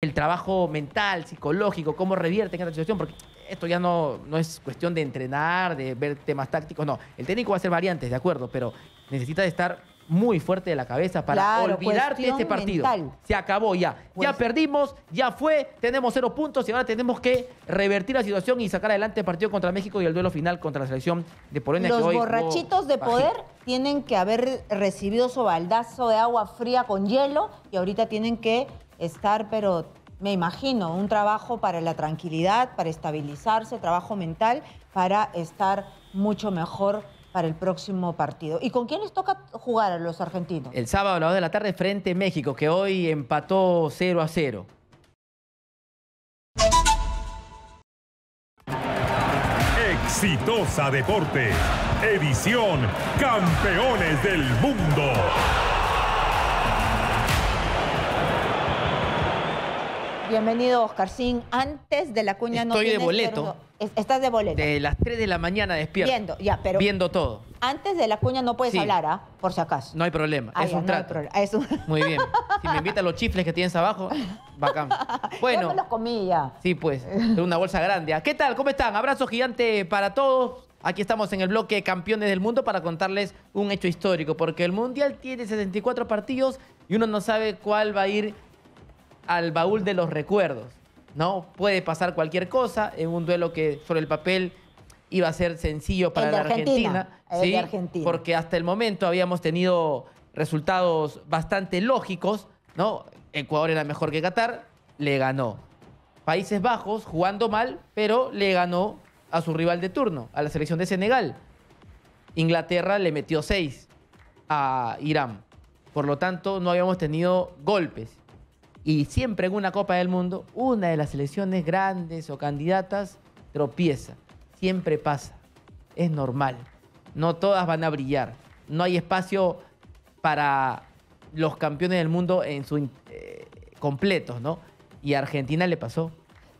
el trabajo mental, psicológico, cómo revierte en esta situación, porque esto ya no, no es cuestión de entrenar, de ver temas tácticos, no. El técnico va a hacer variantes, de acuerdo, pero necesita de estar muy fuerte de la cabeza para olvidarte de este partido. Se acabó ya. ya perdimos, ya fue, tenemos cero puntos y ahora tenemos que revertir la situación y sacar adelante el partido contra México y el duelo final contra la selección de Polonia. Los borrachitos de poder tienen que haber recibido su baldazo de agua fría con hielo y ahorita tienen que estar, pero me imagino, un trabajo para la tranquilidad, para estabilizarse, trabajo mental, para estar mucho mejor para el próximo partido. ¿Y con quién les toca jugar a los argentinos? El sábado a la 2 de la tarde frente a México, que hoy empató 0 a 0. Exitosa Deporte, edición Campeones del Mundo. Bienvenido, Sin Antes de la cuña no Estoy de boleto. Estás de boleto. De las 3 de la mañana despierto. Viendo, ya, pero... Viendo todo. Antes de la cuña no puedes hablar, ¿ah? Por si acaso. No hay problema. Ah, es, un no hay Muy bien. Si me invitan los chifles que tienes abajo, bacán. Bueno. Yo me los comí Sí, pues. De una bolsa grande. ¿Ah? ¿Qué tal? ¿Cómo están? Abrazo gigante para todos. Aquí estamos en el bloque Campeones del Mundo para contarles un hecho histórico, porque el Mundial tiene 74 partidos y uno no sabe cuál va a ir al baúl de los recuerdos. ¿no? Puede pasar cualquier cosa en un duelo que sobre el papel iba a ser sencillo para la Argentina, ¿sí? porque hasta el momento habíamos tenido resultados bastante lógicos, ¿no? Ecuador era mejor que Qatar, le ganó. Países Bajos jugando mal, pero le ganó a su rival de turno, a la selección de Senegal. Inglaterra le metió seis a Irán. Por lo tanto, no habíamos tenido golpes. Y siempre en una Copa del Mundo, una de las selecciones grandes o candidatas tropieza. Siempre pasa. Es normal. No todas van a brillar. No hay espacio para los campeones del mundo en su eh, completos, ¿no? Y a Argentina le pasó.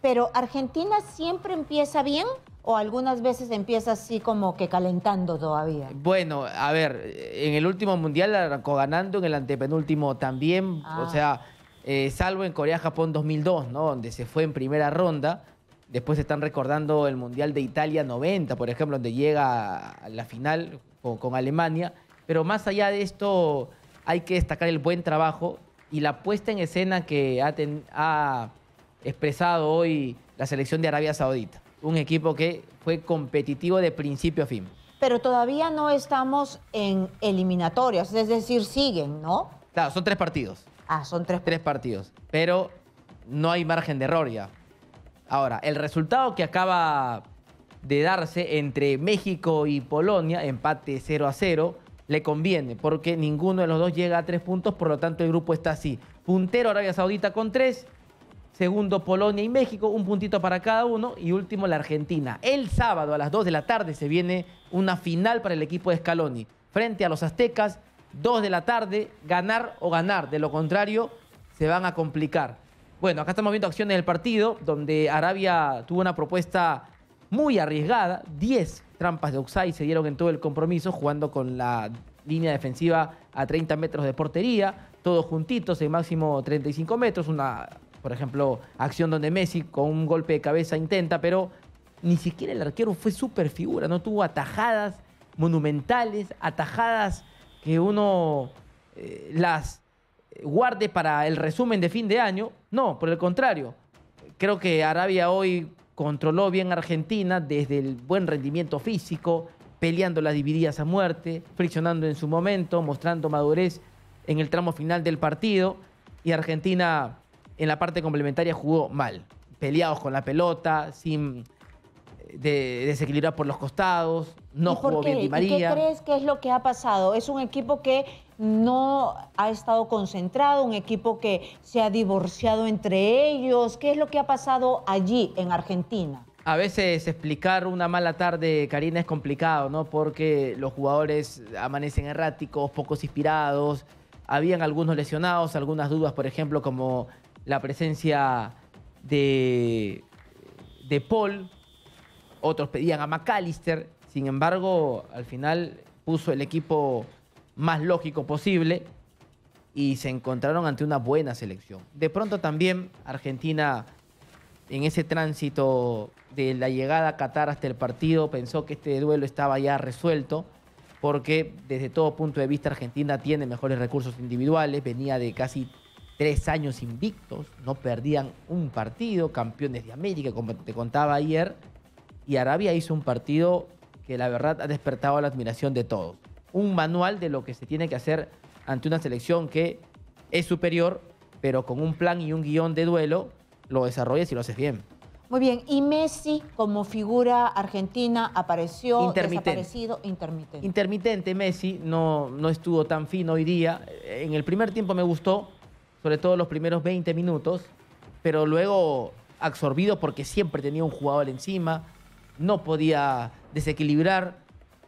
Pero Argentina siempre empieza bien o algunas veces empieza así como que calentando todavía. Bueno, a ver, en el último mundial arrancó ganando, en el antepenúltimo también, o ah. sea, eh, salvo en Corea-Japón 2002, donde se fue en primera ronda. Después están recordando el Mundial de Italia 90, por ejemplo, donde llega a la final con, Alemania. Pero más allá de esto, hay que destacar el buen trabajo y la puesta en escena que ha, ha expresado hoy la selección de Arabia Saudita. Un equipo que fue competitivo de principio a fin. Pero todavía no estamos en eliminatorias, es decir, siguen, ¿no? Claro, son tres partidos. Ah, son tres. Tres partidos. Pero no hay margen de error ya. Ahora, el resultado que acaba de darse entre México y Polonia, empate 0 a 0, le conviene porque ninguno de los dos llega a tres puntos, por lo tanto el grupo está así. Puntero Arabia Saudita con tres, segundo Polonia y México, un puntito para cada uno y último la Argentina. El sábado a las 2 de la tarde se viene una final para el equipo de Scaloni frente a los aztecas Dos de la tarde, ganar o ganar. De lo contrario, se van a complicar. Bueno, acá estamos viendo acciones del partido, donde Arabia tuvo una propuesta muy arriesgada. 10 trampas de Oxai se dieron en todo el compromiso, jugando con la línea defensiva a 30 metros de portería, todos juntitos, el máximo 35 metros. Una, por ejemplo, acción donde Messi con un golpe de cabeza intenta, pero ni siquiera el arquero fue súper figura, no tuvo atajadas monumentales, atajadas que uno eh, las eh, guarde para el resumen de fin de año. No, por el contrario. Creo que Arabia hoy controló bien a Argentina desde el buen rendimiento físico, peleando las divididas a muerte, friccionando en su momento, mostrando madurez en el tramo final del partido. Y Argentina en la parte complementaria jugó mal, peleados con la pelota, sin de, por los costados, no jugó bien Di María. ¿Qué crees que es lo que ha pasado? Es un equipo que no ha estado concentrado, un equipo que se ha divorciado entre ellos. ¿Qué es lo que ha pasado allí en Argentina? A veces explicar una mala tarde, Karina, es complicado, ¿no? Porque los jugadores amanecen erráticos, pocos inspirados. Habían algunos lesionados, algunas dudas, por ejemplo, como la presencia de, de Paul, otros pedían a McAllister, sin embargo, al final puso el equipo más lógico posible y se encontraron ante una buena selección. De pronto también Argentina, en ese tránsito de la llegada a Qatar hasta el partido, pensó que este duelo estaba ya resuelto, porque desde todo punto de vista Argentina tiene mejores recursos individuales, venía de casi tres años invictos, no perdían un partido, campeones de América, como te contaba ayer, y Arabia hizo un partido que la verdad ha despertado la admiración de todos. Un manual de lo que se tiene que hacer ante una selección que es superior, pero con un plan y un guión de duelo, lo desarrollas y lo haces bien. Muy bien, y Messi como figura argentina apareció intermitente. desaparecido, intermitente. Intermitente Messi, no, no estuvo tan fino hoy día. En el primer tiempo me gustó, sobre todo los primeros 20 minutos, pero luego absorbido porque siempre tenía un jugador encima, no podía desequilibrar,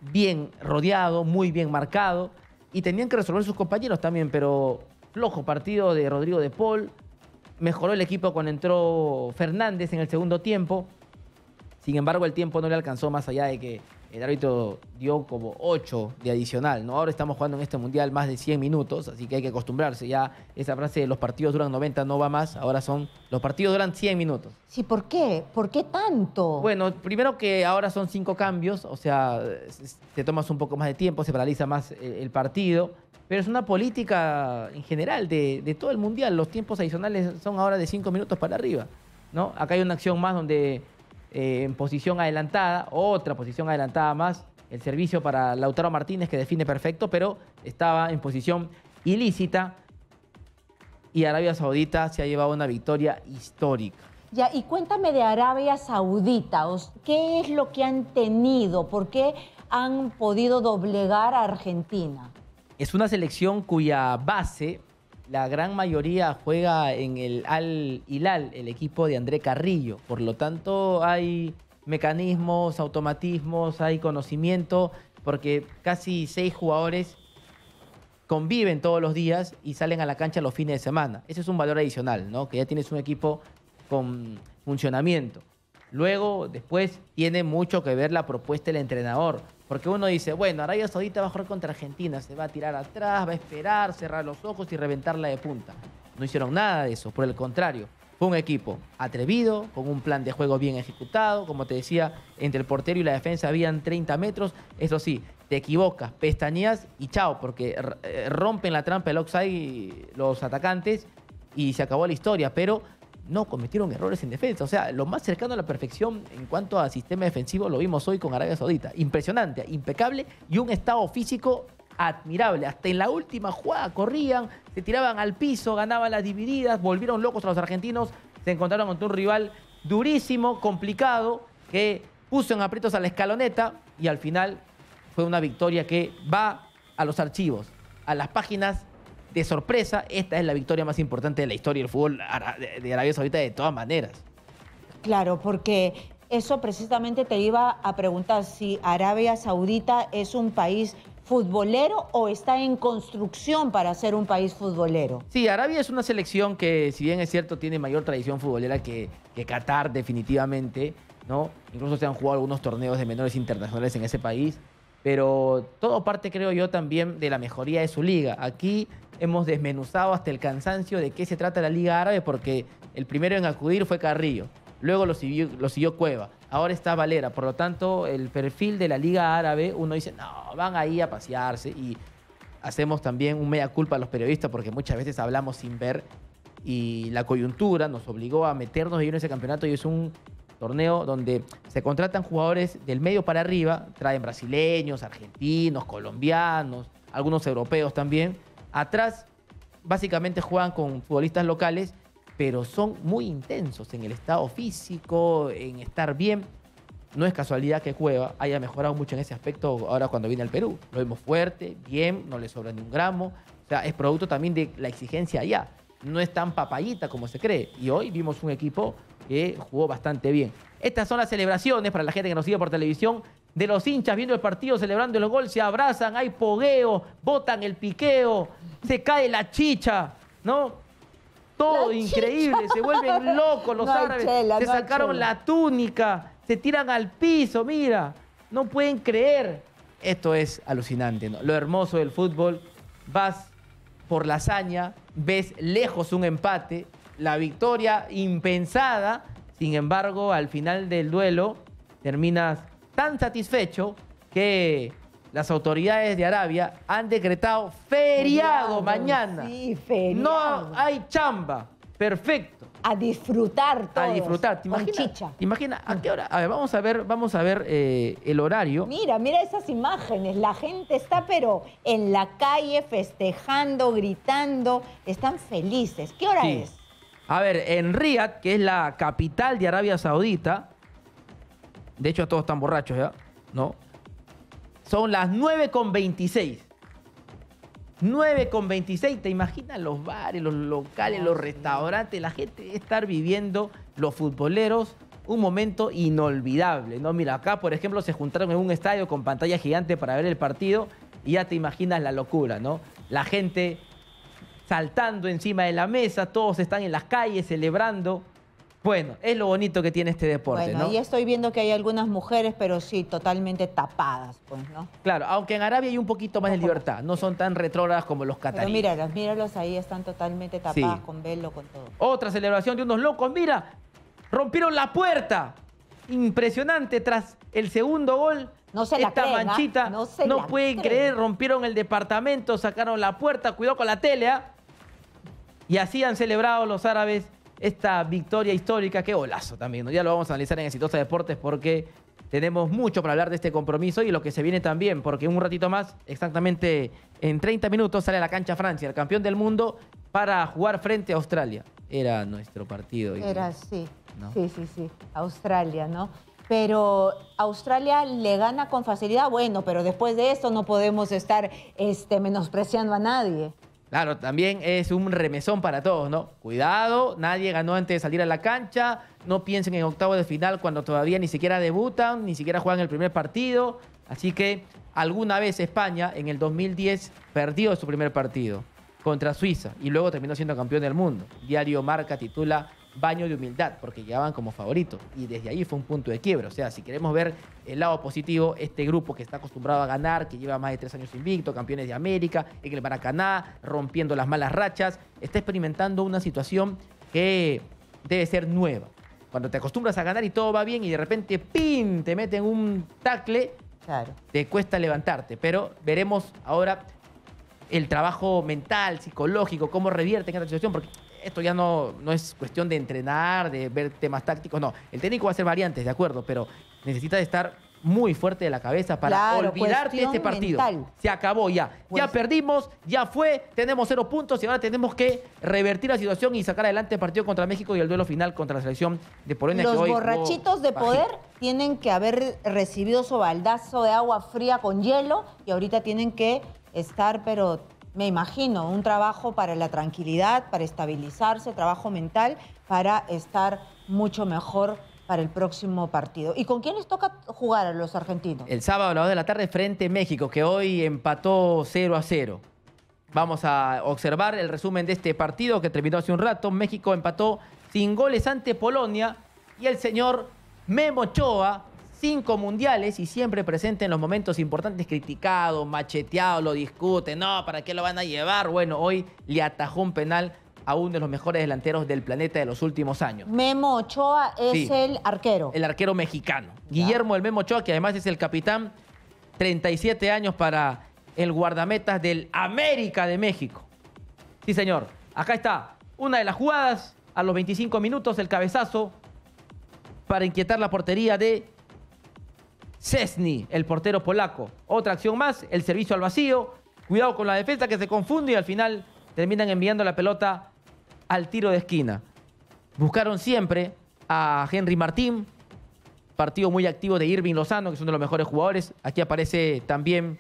bien rodeado, muy bien marcado, y tenían que resolver sus compañeros también, pero flojo partido de Rodrigo de Paul, mejoró el equipo cuando entró Fernández en el segundo tiempo, sin embargo el tiempo no le alcanzó más allá de que el árbitro dio como 8 de adicional, ¿no? Ahora estamos jugando en este mundial más de 100 minutos, así que hay que acostumbrarse. Ya esa frase de los partidos duran 90 no va más, ahora son los partidos duran 100 minutos. Sí, ¿por qué? ¿Por qué tanto? Bueno, primero que ahora son 5 cambios, o sea, te tomas un poco más de tiempo, se paraliza más el partido, pero es una política en general de, todo el mundial. Los tiempos adicionales son ahora de 5 minutos para arriba, ¿no? Acá hay una acción más donde eh, en posición adelantada, otra posición adelantada más, el servicio para Lautaro Martínez que define perfecto, pero estaba en posición ilícita y Arabia Saudita se ha llevado una victoria histórica. Ya, y cuéntame de Arabia Saudita, ¿qué es lo que han tenido? ¿Por qué han podido doblegar a Argentina? Es una selección cuya base la gran mayoría juega en el Al Hilal, el equipo de André Carrillo. Por lo tanto, hay mecanismos, automatismos, hay conocimiento, porque casi seis jugadores conviven todos los días y salen a la cancha los fines de semana. Ese es un valor adicional, ¿no? Que ya tienes un equipo con funcionamiento. Luego, después, tiene mucho que ver la propuesta del entrenador. Porque uno dice, bueno, Arabia Saudita va a jugar contra Argentina, se va a tirar atrás, va a esperar, cerrar los ojos y reventarla de punta. No hicieron nada de eso, por el contrario. Fue un equipo atrevido, con un plan de juego bien ejecutado. Como te decía, entre el portero y la defensa habían 30 metros. Eso sí, te equivocas, pestañeas y chao, porque eh, rompen la trampa del y los atacantes y se acabó la historia. Pero no cometieron errores en defensa. O sea, lo más cercano a la perfección en cuanto a sistema defensivo lo vimos hoy con Arabia Saudita. Impresionante, impecable y un estado físico admirable. Hasta en la última jugada corrían, se tiraban al piso, ganaban las divididas, volvieron locos a los argentinos, se encontraron ante un rival durísimo, complicado, que puso en aprietos a la escaloneta y al final fue una victoria que va a los archivos, a las páginas de sorpresa, esta es la victoria más importante de la historia del fútbol de Arabia Saudita de todas maneras. Claro, porque eso precisamente te iba a preguntar si Arabia Saudita es un país futbolero o está en construcción para ser un país futbolero. Sí, Arabia es una selección que, si bien es cierto, tiene mayor tradición futbolera que, que Qatar definitivamente, ¿no? Incluso se han jugado algunos torneos de menores internacionales en ese país, pero todo parte, creo yo, también de la mejoría de su liga. Aquí hemos desmenuzado hasta el cansancio de qué se trata la Liga Árabe porque el primero en acudir fue Carrillo, luego lo siguió, lo Cueva, ahora está Valera. Por lo tanto, el perfil de la Liga Árabe, uno dice, no, van ahí a pasearse y hacemos también un media culpa a los periodistas porque muchas veces hablamos sin ver y la coyuntura nos obligó a meternos ...y en ese campeonato y es un torneo donde se contratan jugadores del medio para arriba, traen brasileños, argentinos, colombianos, algunos europeos también Atrás, básicamente juegan con futbolistas locales, pero son muy intensos en el estado físico, en estar bien. No es casualidad que Cueva haya mejorado mucho en ese aspecto ahora cuando viene al Perú. Lo vemos fuerte, bien, no le sobra ni un gramo. O sea, es producto también de la exigencia allá. No es tan papayita como se cree. Y hoy vimos un equipo que jugó bastante bien. Estas son las celebraciones para la gente que nos sigue por televisión de los hinchas viendo el partido, celebrando el gol, se abrazan, hay pogueo, botan el piqueo, se cae la chicha, ¿no? Todo increíble, se vuelven locos los árbitros se sacaron la túnica, se tiran al piso, mira, no pueden creer. Esto es alucinante, ¿no? Lo hermoso del fútbol, vas por la hazaña, ves lejos un empate, la victoria impensada, sin embargo, al final del duelo terminas tan satisfecho que las autoridades de Arabia han decretado feriado, mañana. Sí, feriado. No hay chamba. Perfecto. A disfrutar todos. A disfrutar. ¿Te imagina a qué hora? A ver, vamos a ver, vamos a ver eh, el horario. Mira, mira esas imágenes. La gente está, pero en la calle festejando, gritando. Están felices. ¿Qué hora es? A ver, en Riyadh, que es la capital de Arabia Saudita, de hecho, todos están borrachos ya, ¿no? Son las 9 con 26. 9 con 26, ¿te imaginas los bares, los locales, los restaurantes? La gente estar viviendo, los futboleros, un momento inolvidable, ¿no? Mira, acá, por ejemplo, se juntaron en un estadio con pantalla gigante para ver el partido y ya te imaginas la locura, ¿no? La gente saltando encima de la mesa, todos están en las calles celebrando bueno, es lo bonito que tiene este deporte, bueno, Y estoy viendo que hay algunas mujeres, pero sí, totalmente tapadas, pues, ¿no? Claro, aunque en Arabia hay un poquito más de libertad, no son tan retrógradas como los catalanes. Pero míralos, míralos ahí, están totalmente tapadas con velo, con todo. Otra celebración de unos locos, mira, rompieron la puerta. Impresionante, tras el segundo gol, no se la Esta ¿ah? manchita, no, se no pueden creer, rompieron el departamento, sacaron la puerta, cuidado con la tele, ¿ah? Y así han celebrado los árabes esta victoria histórica. Qué golazo también. Ya lo vamos a analizar en Exitosa Deportes porque tenemos mucho para hablar de este compromiso y lo que se viene también, porque un ratito más, exactamente en 30 minutos, sale a la cancha Francia, el campeón del mundo, para jugar frente a Australia. Era nuestro partido. Era, sí. Sí, sí, sí. Australia, ¿no? pero Australia le gana con facilidad, bueno, pero después de eso no podemos estar este, menospreciando a nadie. Claro, también es un remesón para todos, ¿no? Cuidado, nadie ganó antes de salir a la cancha, no piensen en octavo de final cuando todavía ni siquiera debutan, ni siquiera juegan el primer partido. Así que alguna vez España en el 2010 perdió su primer partido contra Suiza y luego terminó siendo campeón del mundo. Diario Marca titula baño de humildad, porque llegaban como favorito. Y desde ahí fue un punto de quiebra. O sea, si queremos ver el lado positivo, este grupo que está acostumbrado a ganar, que lleva más de tres años invicto, campeones de América, en el Maracaná, rompiendo las malas rachas, está experimentando una situación que debe ser nueva. Cuando te acostumbras a ganar y todo va bien y de repente, pim te meten un tacle, te cuesta levantarte. Pero veremos ahora el trabajo mental, psicológico, cómo revierten esta situación, porque esto ya no, no es cuestión de entrenar, de ver temas tácticos, no. El técnico va a hacer variantes, de acuerdo, pero necesita de estar muy fuerte de la cabeza para olvidar olvidarte este partido. Se acabó ya. ya perdimos, ya fue, tenemos cero puntos y ahora tenemos que revertir la situación y sacar adelante el partido contra México y el duelo final contra la selección de Polonia. Los borrachitos de poder tienen que haber recibido su baldazo de agua fría con hielo y ahorita tienen que estar, pero me imagino, un trabajo para la tranquilidad, para estabilizarse, trabajo mental, para estar mucho mejor para el próximo partido. ¿Y con quién les toca jugar a los argentinos? El sábado a las 2 de la tarde frente a México, que hoy empató 0 a 0. Vamos a observar el resumen de este partido que terminó hace un rato. México empató sin goles ante Polonia y el señor Memo Choa cinco mundiales y siempre presente en los momentos importantes, criticado, macheteado, lo discute, no, ¿para qué lo van a llevar? Bueno, hoy le atajó un penal a uno de los mejores delanteros del planeta de los últimos años. Memo Ochoa es el arquero. El arquero mexicano. Guillermo el Memo Ochoa, que además es el capitán, 37 años para el guardametas del América de México. Sí, señor. Acá está una de las jugadas, a los 25 minutos, el cabezazo para inquietar la portería de Cesny, el portero polaco. Otra acción más, el servicio al vacío. Cuidado con la defensa que se confunde y al final terminan enviando la pelota al tiro de esquina. Buscaron siempre a Henry Martín, partido muy activo de Irving Lozano, que es uno de los mejores jugadores. Aquí aparece también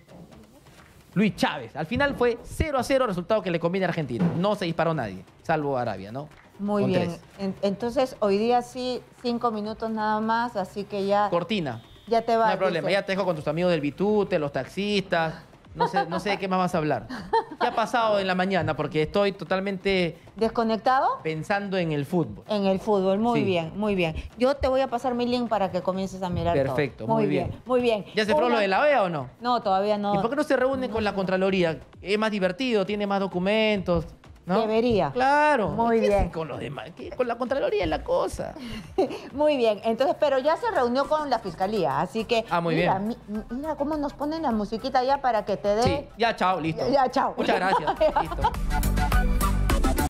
Luis Chávez. Al final fue 0 a 0, resultado que le conviene a Argentina. No se disparó nadie, salvo Arabia, ¿no? Muy bien. Entonces, hoy día sí, cinco minutos nada más, así que ya. Cortina te No hay problema, ya te dejo con tus amigos del Bitute, los taxistas. No sé, no sé de qué más vas a hablar. ¿Qué ha pasado en la mañana? Porque estoy totalmente... ¿Desconectado? Pensando en el fútbol. En el fútbol, muy bien, muy bien. Yo te voy a pasar mi link para que comiences a mirar Perfecto, todo. muy, muy bien. Muy bien. ¿Ya se fue lo de la OEA o no? No, todavía no. ¿Y por qué no se reúnen con la Contraloría? Es más divertido, tiene más documentos. Debería. Claro. Muy bien. Con los demás, con la Contraloría es la cosa. muy bien. Entonces, pero ya se reunió con la Fiscalía, así que. Ah, muy bien. mira cómo nos ponen la musiquita ya para que te dé. Sí, ya chao, listo. Ya, ya chao. Muchas gracias. listo.